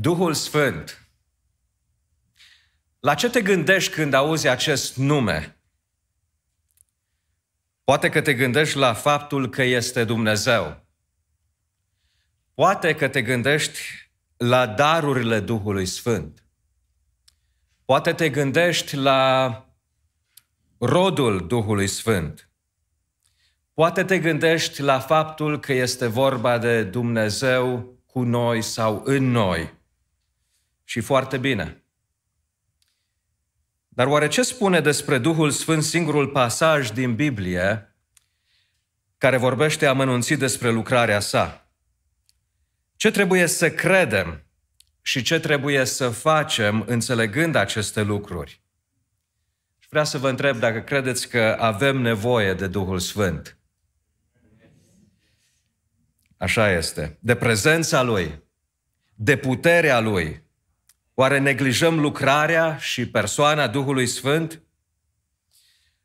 Duhul Sfânt. La ce te gândești când auzi acest nume? Poate că te gândești la faptul că este Dumnezeu. Poate că te gândești la darurile Duhului Sfânt. Poate te gândești la rodul Duhului Sfânt. Poate te gândești la faptul că este vorba de Dumnezeu cu noi sau în noi și foarte bine. Dar oare ce spune despre Duhul Sfânt singurul pasaj din Biblie care vorbește amănunțit despre lucrarea sa? Ce trebuie să credem și ce trebuie să facem înțelegând aceste lucruri? vreau să vă întreb dacă credeți că avem nevoie de Duhul Sfânt. Așa este. De prezența Lui, de puterea Lui, Oare neglijăm lucrarea și persoana Duhului Sfânt?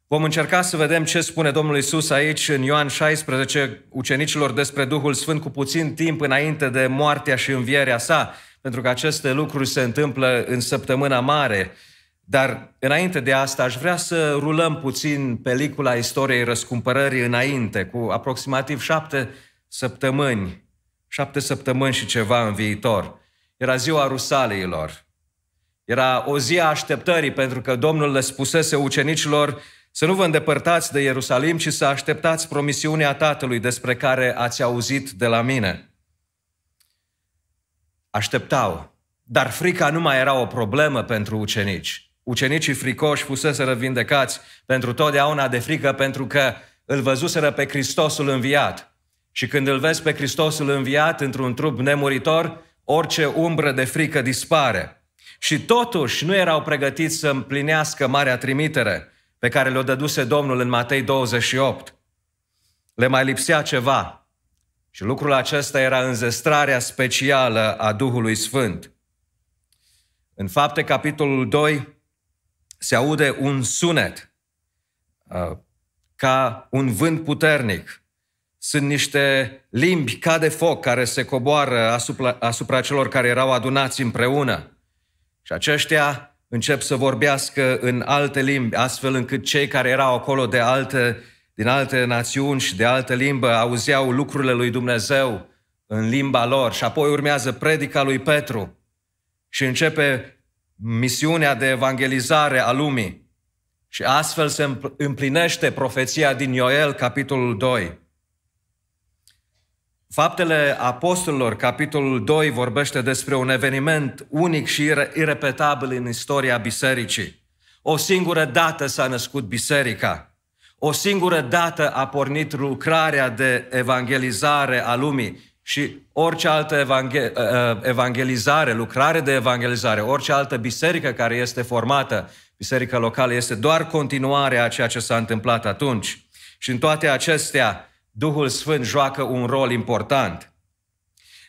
Vom încerca să vedem ce spune Domnul Isus aici în Ioan 16 ucenicilor despre Duhul Sfânt cu puțin timp înainte de moartea și învierea sa, pentru că aceste lucruri se întâmplă în săptămâna mare. Dar înainte de asta aș vrea să rulăm puțin pelicula istoriei răscumpărării înainte, cu aproximativ șapte săptămâni, șapte săptămâni și ceva în viitor. Era ziua Rusaleilor. Era o zi a așteptării, pentru că Domnul le spusese ucenicilor să nu vă îndepărtați de Ierusalim, ci să așteptați promisiunea Tatălui despre care ați auzit de la mine. Așteptau, dar frica nu mai era o problemă pentru ucenici. Ucenicii fricoși fuseseră vindecați pentru totdeauna de frică pentru că îl văzuseră pe Hristosul înviat. Și când îl vezi pe Hristosul înviat într-un trup nemuritor, Orice umbră de frică dispare. Și totuși nu erau pregătiți să împlinească marea trimitere pe care le-o dăduse Domnul în Matei 28. Le mai lipsea ceva. Și lucrul acesta era înzestrarea specială a Duhului Sfânt. În fapte, capitolul 2, se aude un sunet uh, ca un vânt puternic sunt niște limbi ca de foc care se coboară asupra, asupra celor care erau adunați împreună. Și aceștia încep să vorbească în alte limbi, astfel încât cei care erau acolo de alte, din alte națiuni și de altă limbă auzeau lucrurile lui Dumnezeu în limba lor. Și apoi urmează predica lui Petru și începe misiunea de evangelizare a lumii. Și astfel se împlinește profeția din Ioel, capitolul 2. Faptele Apostolilor, capitolul 2, vorbește despre un eveniment unic și irepetabil în istoria bisericii. O singură dată s-a născut biserica. O singură dată a pornit lucrarea de evangelizare a lumii și orice altă evanghe- ă, ă, evangelizare, lucrare de evangelizare, orice altă biserică care este formată, biserica locală, este doar continuarea a ceea ce s-a întâmplat atunci. Și în toate acestea, Duhul Sfânt joacă un rol important.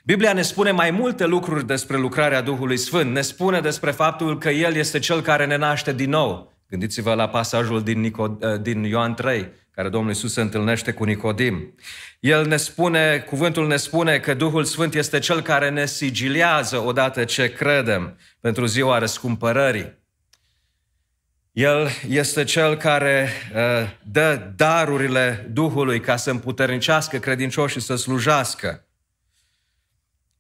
Biblia ne spune mai multe lucruri despre lucrarea Duhului Sfânt. Ne spune despre faptul că El este Cel care ne naște din nou. Gândiți-vă la pasajul din, Nico, ă, din Ioan 3, care Domnul Isus se întâlnește cu Nicodim. El ne spune, cuvântul ne spune că Duhul Sfânt este Cel care ne sigiliază odată ce credem pentru ziua răscumpărării. El este cel care uh, dă darurile Duhului ca să împuternicească credincioșii să slujească.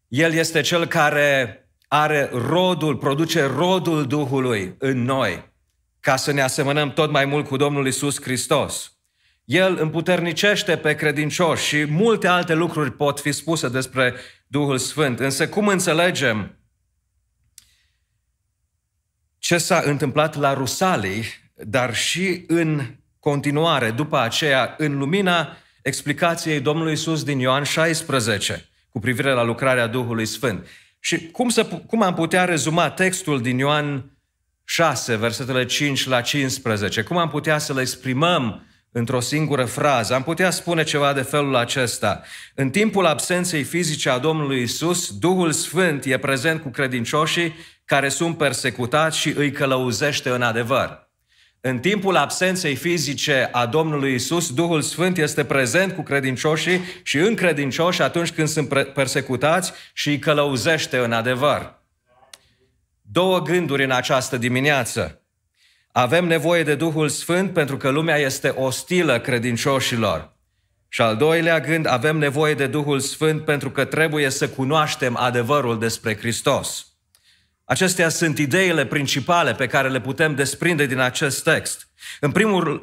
El este cel care are rodul, produce rodul Duhului în noi, ca să ne asemănăm tot mai mult cu Domnul Isus Hristos. El împuternicește pe credincioși și multe alte lucruri pot fi spuse despre Duhul Sfânt. Însă cum înțelegem ce s-a întâmplat la Rusalii, dar și în continuare, după aceea, în lumina explicației Domnului Isus din Ioan 16, cu privire la lucrarea Duhului Sfânt. Și cum, să, cum am putea rezuma textul din Ioan 6, versetele 5 la 15? Cum am putea să le exprimăm într-o singură frază. Am putea spune ceva de felul acesta. În timpul absenței fizice a Domnului Isus, Duhul Sfânt e prezent cu credincioșii care sunt persecutați și îi călăuzește în adevăr. În timpul absenței fizice a Domnului Isus, Duhul Sfânt este prezent cu credincioșii și în credincioși atunci când sunt persecutați și îi călăuzește în adevăr. Două gânduri în această dimineață. Avem nevoie de Duhul Sfânt pentru că lumea este ostilă credincioșilor. Și al doilea gând, avem nevoie de Duhul Sfânt pentru că trebuie să cunoaștem adevărul despre Hristos. Acestea sunt ideile principale pe care le putem desprinde din acest text. În primul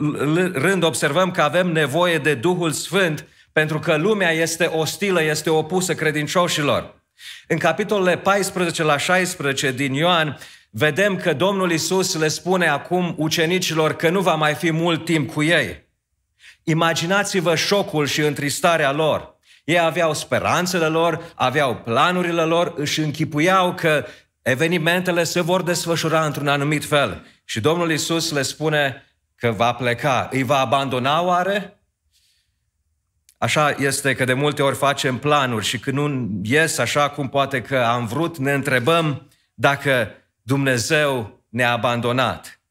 rând observăm că avem nevoie de Duhul Sfânt pentru că lumea este ostilă, este opusă credincioșilor. În capitolele 14 la 16 din Ioan, vedem că Domnul Isus le spune acum ucenicilor că nu va mai fi mult timp cu ei. Imaginați-vă șocul și întristarea lor. Ei aveau speranțele lor, aveau planurile lor, își închipuiau că evenimentele se vor desfășura într-un anumit fel. Și Domnul Isus le spune că va pleca. Îi va abandona oare? Așa este că de multe ori facem planuri și când nu ies așa cum poate că am vrut, ne întrebăm dacă Dumnezeu ne-a abandonat.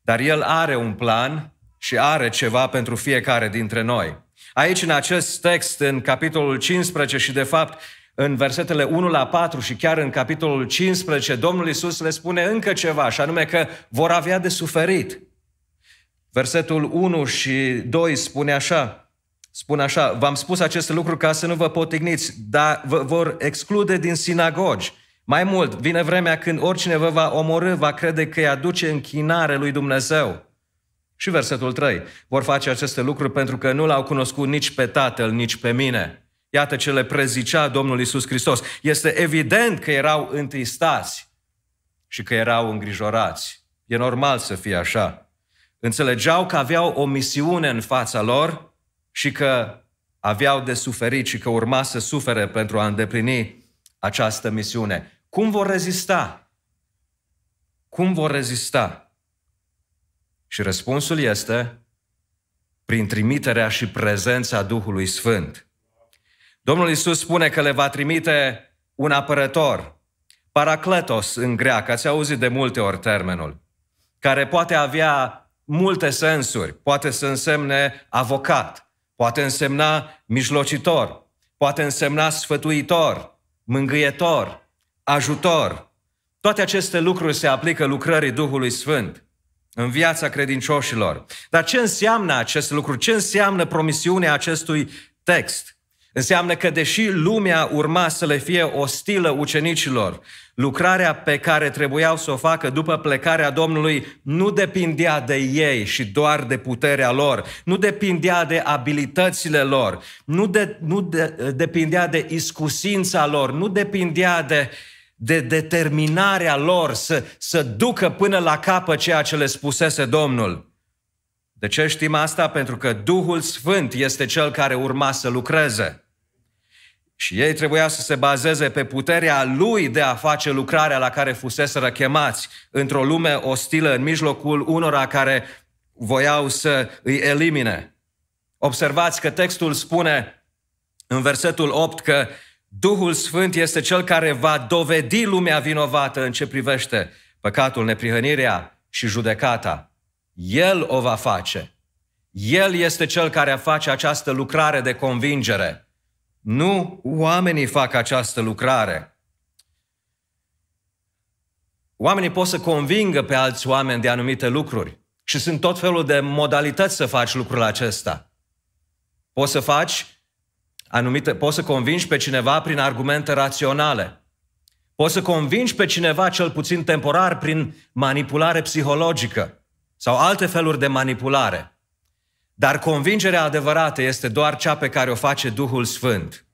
Dar El are un plan și are ceva pentru fiecare dintre noi. Aici, în acest text, în capitolul 15 și, de fapt, în versetele 1 la 4 și chiar în capitolul 15, Domnul Isus le spune încă ceva, și anume că vor avea de suferit. Versetul 1 și 2 spune așa, spun așa, v-am spus aceste lucruri ca să nu vă potigniți, dar vă vor exclude din sinagogi, mai mult, vine vremea când oricine vă va omorâ va crede că îi aduce închinare lui Dumnezeu. Și versetul 3. Vor face aceste lucruri pentru că nu l-au cunoscut nici pe Tatăl, nici pe mine. Iată ce le prezicea Domnul Isus Hristos. Este evident că erau întristați și că erau îngrijorați. E normal să fie așa. Înțelegeau că aveau o misiune în fața lor și că aveau de suferit și că urma să sufere pentru a îndeplini această misiune. Cum vor rezista? Cum vor rezista? Și răspunsul este prin trimiterea și prezența Duhului Sfânt. Domnul Isus spune că le va trimite un apărător, paracletos în greacă, ați auzit de multe ori termenul, care poate avea multe sensuri. Poate să însemne avocat, poate însemna mijlocitor, poate însemna sfătuitor, mângâietor, ajutor. Toate aceste lucruri se aplică lucrării Duhului Sfânt în viața credincioșilor. Dar ce înseamnă acest lucru? Ce înseamnă promisiunea acestui text? Înseamnă că deși lumea urma să le fie ostilă ucenicilor, lucrarea pe care trebuiau să o facă după plecarea Domnului nu depindea de ei și doar de puterea lor, nu depindea de abilitățile lor, nu, de, nu de, depindea de iscusința lor, nu depindea de uh, de determinarea lor să, să ducă până la capă ceea ce le spusese Domnul. De ce știm asta? Pentru că Duhul Sfânt este cel care urma să lucreze. Și ei trebuia să se bazeze pe puterea lui de a face lucrarea la care fuseseră chemați într-o lume ostilă în mijlocul unora care voiau să îi elimine. Observați că textul spune în versetul 8 că Duhul Sfânt este cel care va dovedi lumea vinovată în ce privește păcatul, neprihănirea și judecata. El o va face. El este cel care face această lucrare de convingere. Nu oamenii fac această lucrare. Oamenii pot să convingă pe alți oameni de anumite lucruri și sunt tot felul de modalități să faci lucrul acesta. Poți să faci anumite, poți să convingi pe cineva prin argumente raționale. Poți să convingi pe cineva cel puțin temporar prin manipulare psihologică sau alte feluri de manipulare. Dar convingerea adevărată este doar cea pe care o face Duhul Sfânt.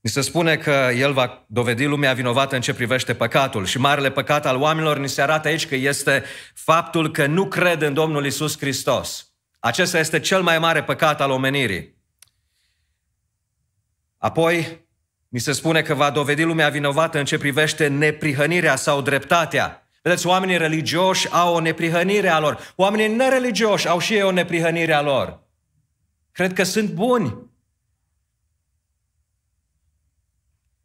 Ni se spune că El va dovedi lumea vinovată în ce privește păcatul și marele păcat al oamenilor ni se arată aici că este faptul că nu cred în Domnul Isus Hristos. Acesta este cel mai mare păcat al omenirii. Apoi, mi se spune că va dovedi lumea vinovată în ce privește neprihănirea sau dreptatea. Vedeți, oamenii religioși au o neprihănire a lor. Oamenii nereligioși au și ei o neprihănire a lor. Cred că sunt buni.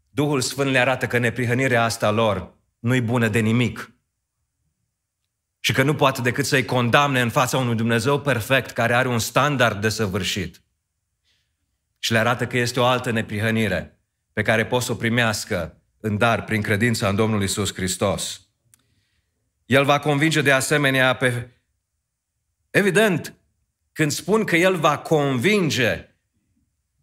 Duhul Sfânt le arată că neprihănirea asta lor nu-i bună de nimic și că nu poate decât să-i condamne în fața unui Dumnezeu perfect care are un standard de săvârșit. Și le arată că este o altă neprihănire pe care poți să o primească în dar prin credința în Domnul Isus Hristos. El va convinge de asemenea pe... Evident, când spun că El va convinge,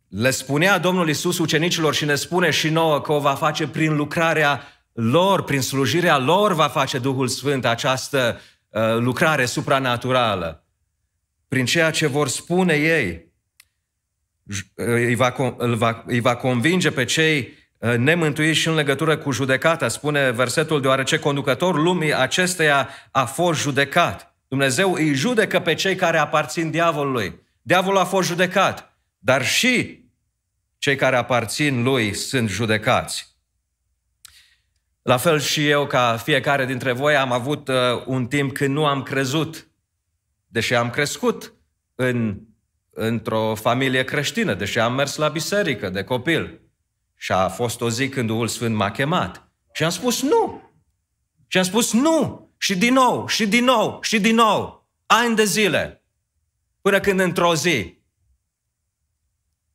le spunea Domnul Isus ucenicilor și ne spune și nouă că o va face prin lucrarea lor, prin slujirea lor va face Duhul Sfânt această uh, lucrare supranaturală. Prin ceea ce vor spune ei, uh, îi va, îl va, îi va convinge pe cei uh, nemântuiți și în legătură cu judecata, spune versetul, deoarece conducătorul lumii acesteia a fost judecat. Dumnezeu îi judecă pe cei care aparțin diavolului. Diavolul a fost judecat, dar și cei care aparțin lui sunt judecați. La fel și eu, ca fiecare dintre voi, am avut uh, un timp când nu am crezut, deși am crescut în, într-o familie creștină, deși am mers la biserică de copil. Și a fost o zi când Duhul Sfânt m-a chemat. Și am spus nu. Și am spus nu. Și din nou, și din nou, și din nou. Ani de zile. Până când într-o zi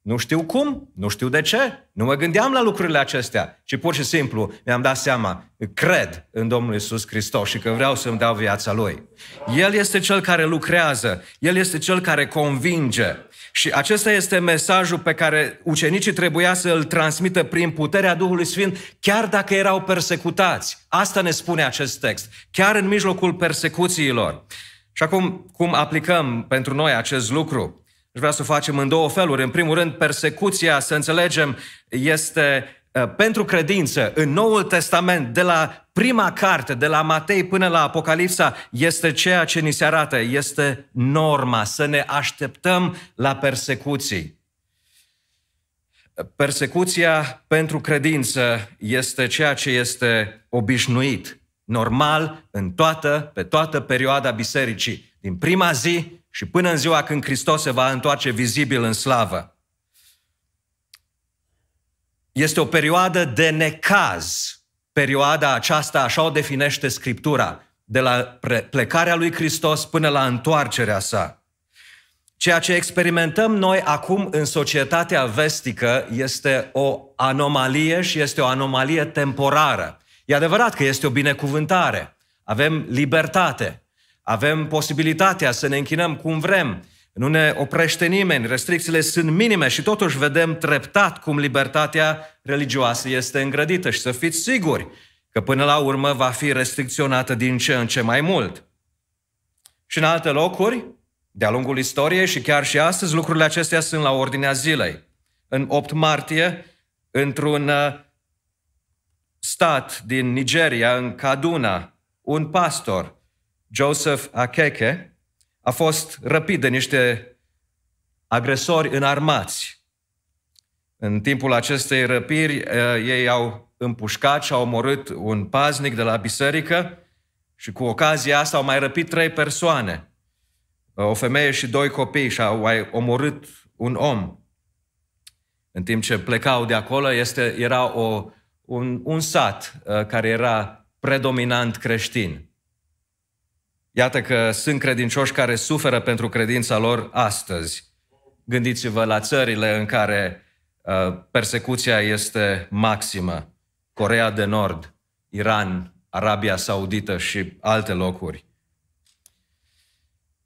nu știu cum, nu știu de ce, nu mă gândeam la lucrurile acestea, ci pur și simplu mi-am dat seama, cred în Domnul Isus Hristos și că vreau să-mi dau viața Lui. El este Cel care lucrează, El este Cel care convinge. Și acesta este mesajul pe care ucenicii trebuia să îl transmită prin puterea Duhului Sfânt, chiar dacă erau persecutați. Asta ne spune acest text, chiar în mijlocul persecuțiilor. Și acum, cum aplicăm pentru noi acest lucru? Aș vrea să o facem în două feluri. În primul rând, persecuția, să înțelegem, este uh, pentru credință în Noul Testament, de la prima carte, de la Matei până la Apocalipsa, este ceea ce ni se arată, este norma, să ne așteptăm la persecuții. Persecuția pentru credință este ceea ce este obișnuit, normal, în toată, pe toată perioada bisericii, din prima zi și până în ziua când Hristos se va întoarce vizibil în slavă. Este o perioadă de necaz. Perioada aceasta, așa o definește Scriptura, de la plecarea lui Hristos până la întoarcerea sa. Ceea ce experimentăm noi acum în societatea vestică este o anomalie și este o anomalie temporară. E adevărat că este o binecuvântare. Avem libertate, avem posibilitatea să ne închinăm cum vrem, nu ne oprește nimeni, restricțiile sunt minime și totuși vedem treptat cum libertatea religioasă este îngrădită și să fiți siguri că până la urmă va fi restricționată din ce în ce mai mult. Și în alte locuri, de-a lungul istoriei și chiar și astăzi, lucrurile acestea sunt la ordinea zilei. În 8 martie, într-un uh, stat din Nigeria, în Kaduna, un pastor Joseph Akeke, a fost răpit de niște agresori înarmați. În timpul acestei răpiri, eh, ei au împușcat și au omorât un paznic de la biserică și cu ocazia asta au mai răpit trei persoane, o femeie și doi copii și au mai omorât un om. În timp ce plecau de acolo, este, era o, un, un sat eh, care era predominant creștin. Iată că sunt credincioși care suferă pentru credința lor astăzi. Gândiți-vă la țările în care uh, persecuția este maximă. Corea de Nord, Iran, Arabia Saudită și alte locuri.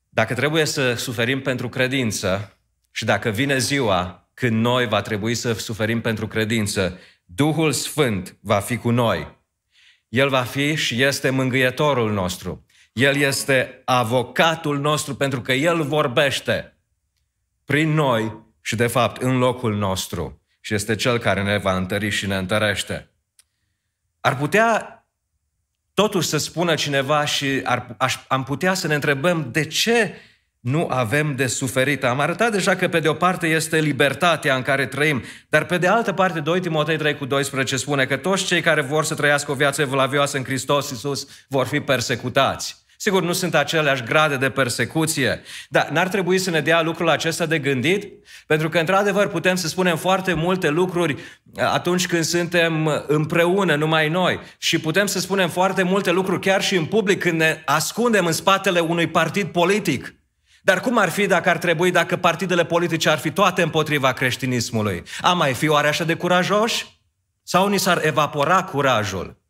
Dacă trebuie să suferim pentru credință și dacă vine ziua când noi va trebui să suferim pentru credință, Duhul Sfânt va fi cu noi. El va fi și este mângâietorul nostru. El este avocatul nostru pentru că El vorbește prin noi și, de fapt, în locul nostru. Și este Cel care ne va întări și ne întărește. Ar putea totuși să spună cineva și ar, aș, am putea să ne întrebăm de ce nu avem de suferit. Am arătat deja că pe de o parte este libertatea în care trăim, dar pe de altă parte 2 Timotei 3 cu 12 spune că toți cei care vor să trăiască o viață evlavioasă în Hristos Iisus vor fi persecutați. Sigur, nu sunt aceleași grade de persecuție, dar n-ar trebui să ne dea lucrul acesta de gândit, pentru că, într-adevăr, putem să spunem foarte multe lucruri uh, atunci când suntem uh, împreună, numai noi, și putem să spunem foarte multe lucruri chiar și în public când ne ascundem în spatele unui partid politic. Dar cum ar fi dacă ar trebui, dacă partidele politice ar fi toate împotriva creștinismului? Am mai fi oare așa de curajoși? Sau ni s-ar evapora curajul?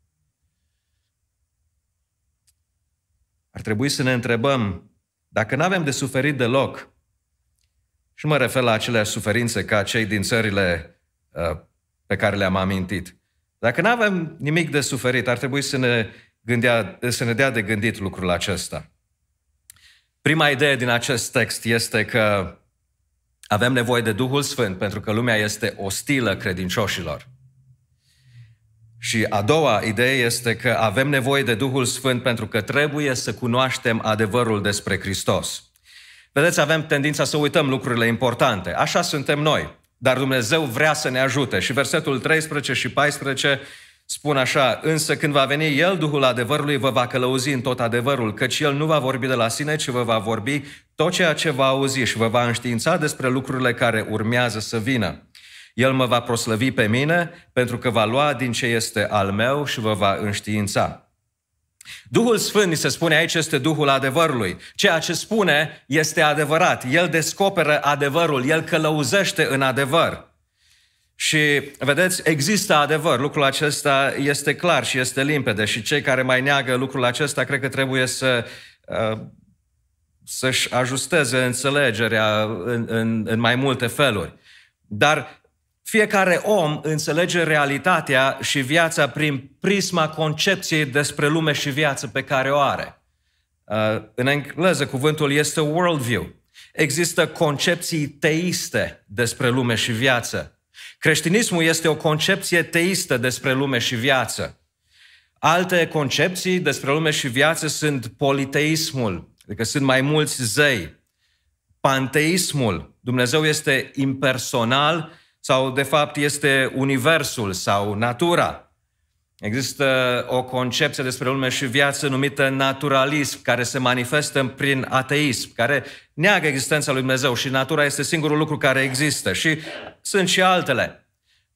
Ar trebui să ne întrebăm dacă nu avem de suferit deloc, și mă refer la aceleași suferințe ca cei din țările uh, pe care le-am amintit, dacă nu avem nimic de suferit, ar trebui să ne, gândea, să ne dea de gândit lucrul acesta. Prima idee din acest text este că avem nevoie de Duhul Sfânt pentru că lumea este ostilă credincioșilor. Și a doua idee este că avem nevoie de Duhul Sfânt pentru că trebuie să cunoaștem adevărul despre Hristos. Vedeți, avem tendința să uităm lucrurile importante. Așa suntem noi. Dar Dumnezeu vrea să ne ajute. Și versetul 13 și 14 spun așa, însă când va veni El, Duhul adevărului, vă va călăuzi în tot adevărul, căci El nu va vorbi de la sine, ci vă va vorbi tot ceea ce va auzi și vă va înștiința despre lucrurile care urmează să vină. El mă va proslăvi pe mine pentru că va lua din ce este al meu și vă va înștiința. Duhul Sfânt, ni se spune aici, este Duhul adevărului. Ceea ce spune este adevărat. El descoperă adevărul, el călăuzește în adevăr. Și, vedeți, există adevăr. Lucrul acesta este clar și este limpede. Și cei care mai neagă lucrul acesta, cred că trebuie să uh, să-și ajusteze înțelegerea în, în, în mai multe feluri. Dar fiecare om înțelege realitatea și viața prin prisma concepției despre lume și viață pe care o are. Uh, în engleză, cuvântul este worldview. Există concepții teiste despre lume și viață. Creștinismul este o concepție teistă despre lume și viață. Alte concepții despre lume și viață sunt politeismul, adică sunt mai mulți zei, panteismul, Dumnezeu este impersonal sau de fapt este universul sau natura. Există o concepție despre lume și viață numită naturalism, care se manifestă prin ateism, care neagă existența lui Dumnezeu și natura este singurul lucru care există. Și sunt și altele.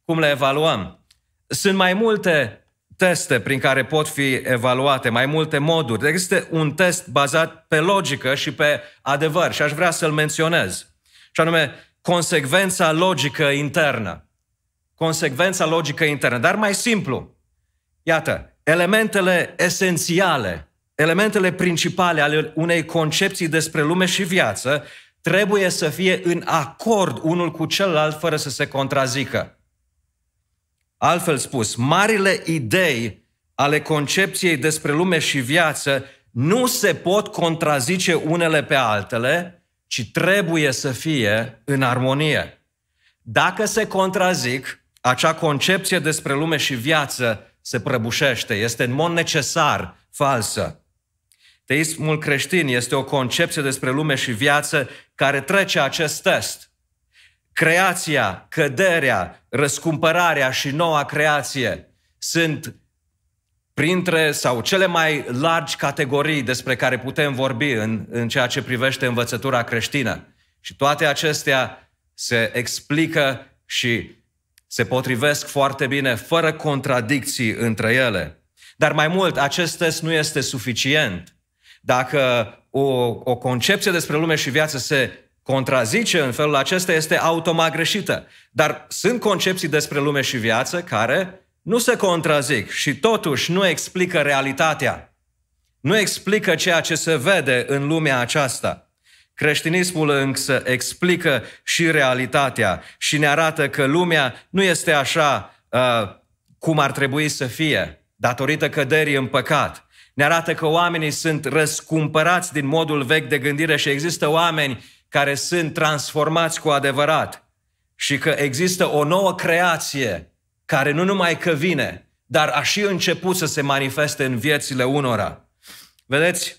Cum le evaluăm? Sunt mai multe teste prin care pot fi evaluate, mai multe moduri. Există un test bazat pe logică și pe adevăr și aș vrea să-l menționez. Și anume, consecvența logică internă. Consecvența logică internă. Dar mai simplu. Iată, elementele esențiale, elementele principale ale unei concepții despre lume și viață trebuie să fie în acord unul cu celălalt fără să se contrazică. Altfel spus, marile idei ale concepției despre lume și viață nu se pot contrazice unele pe altele, ci trebuie să fie în armonie. Dacă se contrazic, acea concepție despre lume și viață se prăbușește, este în mod necesar falsă. Teismul creștin este o concepție despre lume și viață care trece acest test. Creația, căderea, răscumpărarea și noua creație sunt printre sau cele mai largi categorii despre care putem vorbi în, în ceea ce privește învățătura creștină. Și toate acestea se explică și se potrivesc foarte bine, fără contradicții între ele. Dar mai mult, acest test nu este suficient. Dacă o, o concepție despre lume și viață se contrazice în felul acesta, este automat greșită. Dar sunt concepții despre lume și viață care nu se contrazic și totuși nu explică realitatea. Nu explică ceea ce se vede în lumea aceasta. Creștinismul însă explică și realitatea și ne arată că lumea nu este așa uh, cum ar trebui să fie, datorită căderii în păcat. Ne arată că oamenii sunt răscumpărați din modul vechi de gândire și există oameni care sunt transformați cu adevărat și că există o nouă creație care nu numai că vine, dar a și început să se manifeste în viețile unora. Vedeți,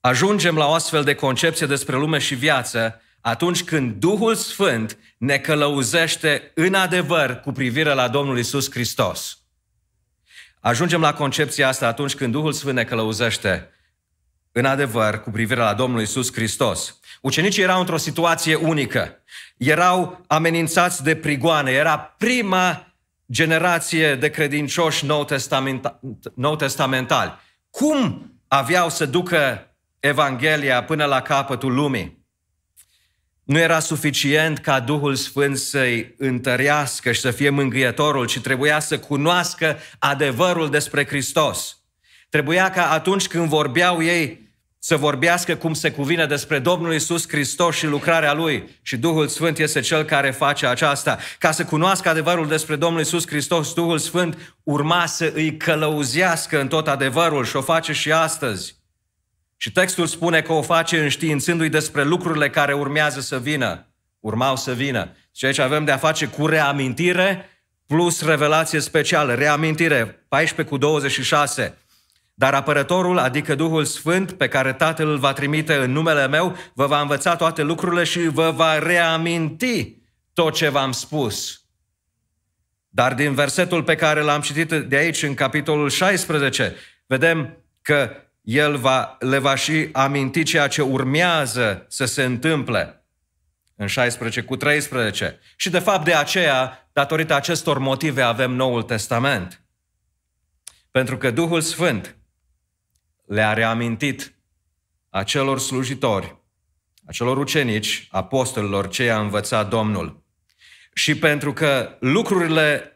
ajungem la o astfel de concepție despre lume și viață atunci când Duhul Sfânt ne călăuzește în adevăr cu privire la Domnul Isus Hristos. Ajungem la concepția asta atunci când Duhul Sfânt ne călăuzește în adevăr cu privire la Domnul Isus Hristos. Ucenicii erau într-o situație unică erau amenințați de prigoane. Era prima generație de credincioși nou, testamenta- nou testamentali. Cum aveau să ducă Evanghelia până la capătul lumii? Nu era suficient ca Duhul Sfânt să-i întărească și să fie mângâietorul, ci trebuia să cunoască adevărul despre Hristos. Trebuia ca atunci când vorbeau ei să vorbească cum se cuvine despre Domnul Isus Hristos și lucrarea Lui. Și Duhul Sfânt este Cel care face aceasta. Ca să cunoască adevărul despre Domnul Isus Hristos, Duhul Sfânt urma să îi călăuzească în tot adevărul și o face și astăzi. Și textul spune că o face înștiințându-i despre lucrurile care urmează să vină. Urmau să vină. Și aici avem de a face cu reamintire plus revelație specială. Reamintire, 14 cu 26. Dar apărătorul, adică Duhul Sfânt, pe care Tatăl îl va trimite în numele meu, vă va învăța toate lucrurile și vă va reaminti tot ce v-am spus. Dar din versetul pe care l-am citit de aici, în capitolul 16, vedem că el va, le va și aminti ceea ce urmează să se întâmple în 16 cu 13. Și de fapt de aceea, datorită acestor motive, avem Noul Testament. Pentru că Duhul Sfânt le-a reamintit acelor slujitori, acelor ucenici, apostolilor ce a învățat Domnul. Și pentru că lucrurile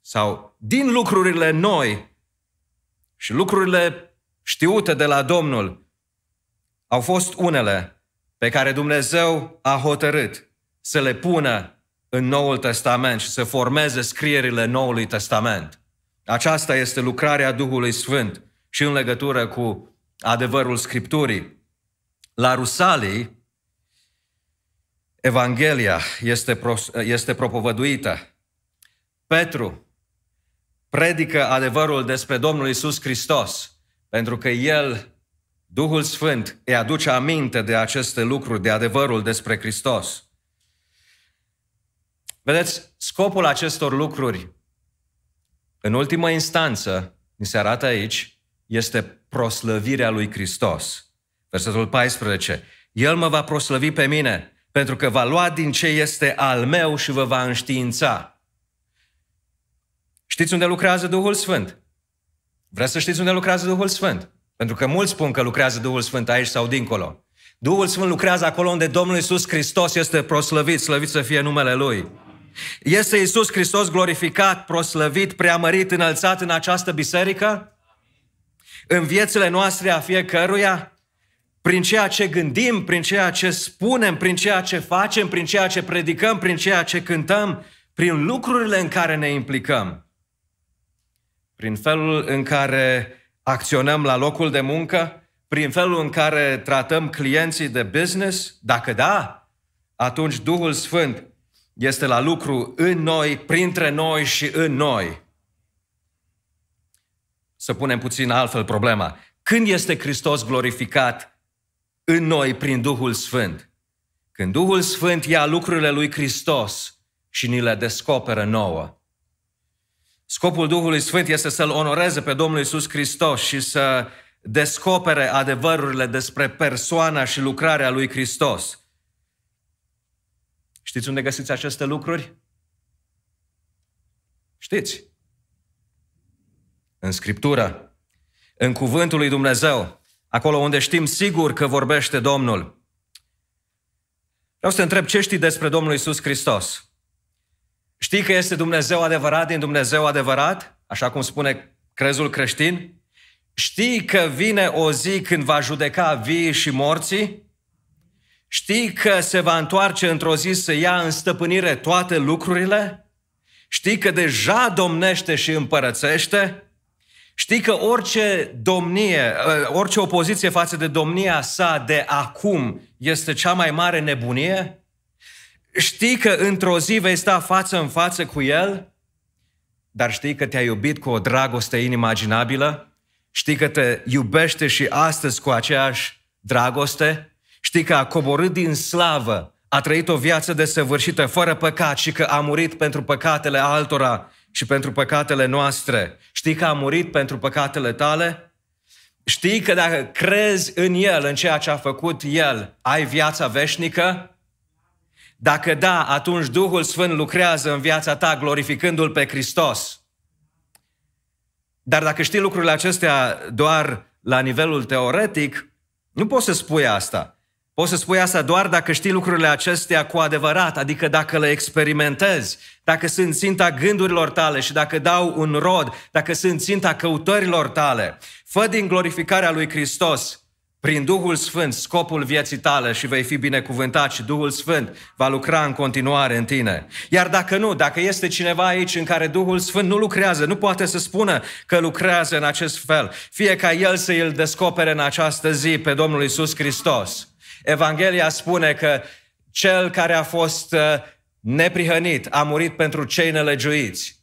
sau din lucrurile noi și lucrurile știute de la Domnul au fost unele pe care Dumnezeu a hotărât să le pună în Noul Testament și să formeze scrierile Noului Testament. Aceasta este lucrarea Duhului Sfânt și în legătură cu adevărul Scripturii. La Rusalii, Evanghelia este, pro, este propovăduită. Petru predică adevărul despre Domnul Isus Hristos, pentru că el, Duhul Sfânt, îi aduce aminte de aceste lucruri, de adevărul despre Hristos. Vedeți, scopul acestor lucruri, în ultimă instanță, ni se arată aici, este proslăvirea lui Hristos. Versetul 14. El mă va proslăvi pe mine, pentru că va lua din ce este al meu și vă va înștiința. Știți unde lucrează Duhul Sfânt? Vreți să știți unde lucrează Duhul Sfânt? Pentru că mulți spun că lucrează Duhul Sfânt aici sau dincolo. Duhul Sfânt lucrează acolo unde Domnul Isus Hristos este proslăvit, slăvit să fie numele Lui. Este Isus Hristos glorificat, proslăvit, preamărit, înălțat în această biserică? în viețile noastre a fiecăruia, prin ceea ce gândim, prin ceea ce spunem, prin ceea ce facem, prin ceea ce predicăm, prin ceea ce cântăm, prin lucrurile în care ne implicăm, prin felul în care acționăm la locul de muncă, prin felul în care tratăm clienții de business? Dacă da, atunci Duhul Sfânt este la lucru în noi, printre noi și în noi să punem puțin altfel problema. Când este Hristos glorificat în noi prin Duhul Sfânt? Când Duhul Sfânt ia lucrurile lui Hristos și ni le descoperă nouă. Scopul Duhului Sfânt este să-L onoreze pe Domnul Iisus Hristos și să descopere adevărurile despre persoana și lucrarea lui Hristos. Știți unde găsiți aceste lucruri? Știți? în Scriptură, în Cuvântul lui Dumnezeu, acolo unde știm sigur că vorbește Domnul. Vreau să te întreb ce știi despre Domnul Isus Hristos. Știi că este Dumnezeu adevărat din Dumnezeu adevărat, așa cum spune crezul creștin? Știi că vine o zi când va judeca vii și morții? Știi că se va întoarce într-o zi să ia în stăpânire toate lucrurile? Știi că deja domnește și împărățește? Știi că orice domnie, uh, orice opoziție față de domnia sa de acum este cea mai mare nebunie? Știi că într-o zi vei sta față în față cu el? Dar știi că te-a iubit cu o dragoste inimaginabilă? Știi că te iubește și astăzi cu aceeași dragoste? Știi că a coborât din slavă, a trăit o viață desăvârșită, fără păcat și că a murit pentru păcatele altora și pentru păcatele noastre. Știi că a murit pentru păcatele tale? Știi că dacă crezi în El, în ceea ce a făcut El, ai viața veșnică? Dacă da, atunci Duhul Sfânt lucrează în viața ta glorificându-L pe Hristos. Dar dacă știi lucrurile acestea doar la nivelul teoretic, nu poți să spui asta. Poți să spui asta doar dacă știi lucrurile acestea cu adevărat, adică dacă le experimentezi, dacă sunt ținta gândurilor tale și dacă dau un rod, dacă sunt ținta căutărilor tale. Fă din glorificarea lui Hristos prin Duhul Sfânt scopul vieții tale și vei fi binecuvântat și Duhul Sfânt va lucra în continuare în tine. Iar dacă nu, dacă este cineva aici în care Duhul Sfânt nu lucrează, nu poate să spună că lucrează în acest fel, fie ca el să îl descopere în această zi pe Domnul Isus Hristos Evanghelia spune că cel care a fost uh, neprihănit a murit pentru cei nelegiuiți.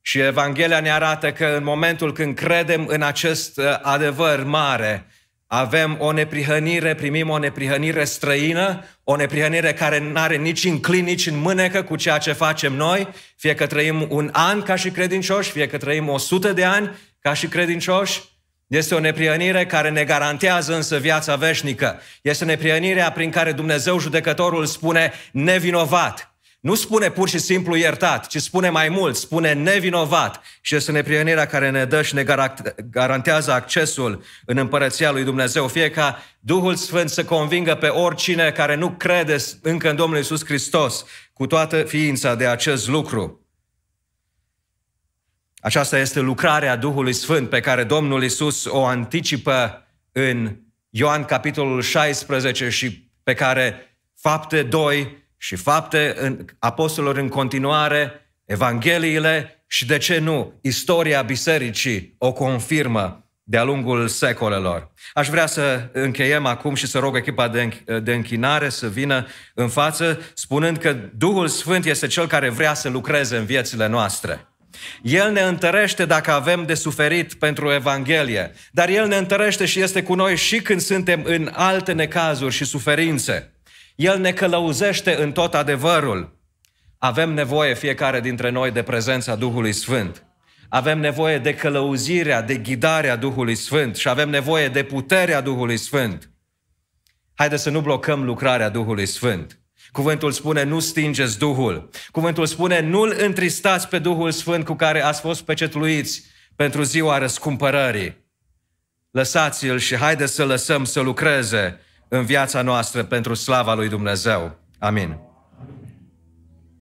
Și Evanghelia ne arată că în momentul când credem în acest uh, adevăr mare, avem o neprihănire, primim o neprihănire străină, o neprihănire care nu are nici înclin, nici în mânecă cu ceea ce facem noi, fie că trăim un an ca și credincioși, fie că trăim o sută de ani ca și credincioși, este o neprihănire care ne garantează însă viața veșnică. Este neprihănirea prin care Dumnezeu judecătorul spune nevinovat. Nu spune pur și simplu iertat, ci spune mai mult, spune nevinovat. Și este neprihănirea care ne dă și ne garantează accesul în împărăția lui Dumnezeu. Fie ca Duhul Sfânt să convingă pe oricine care nu crede încă în Domnul Isus Hristos cu toată ființa de acest lucru. Aceasta este lucrarea Duhului Sfânt pe care Domnul Isus o anticipă în Ioan capitolul 16 și pe care fapte 2 și fapte în, apostolilor în continuare, Evangheliile și, de ce nu, istoria bisericii o confirmă de-a lungul secolelor. Aș vrea să încheiem acum și să rog echipa de închinare să vină în față, spunând că Duhul Sfânt este Cel care vrea să lucreze în viețile noastre. El ne întărește dacă avem de suferit pentru Evanghelie, dar El ne întărește și este cu noi și când suntem în alte necazuri și suferințe. El ne călăuzește în tot adevărul. Avem nevoie fiecare dintre noi de prezența Duhului Sfânt. Avem nevoie de călăuzirea, de ghidarea Duhului Sfânt și avem nevoie de puterea Duhului Sfânt. Haideți să nu blocăm lucrarea Duhului Sfânt. Cuvântul spune, nu stingeți Duhul. Cuvântul spune, nu-L întristați pe Duhul Sfânt cu care ați fost pecetluiți pentru ziua răscumpărării. Lăsați-L și haideți să lăsăm să lucreze în viața noastră pentru slava lui Dumnezeu. Amin.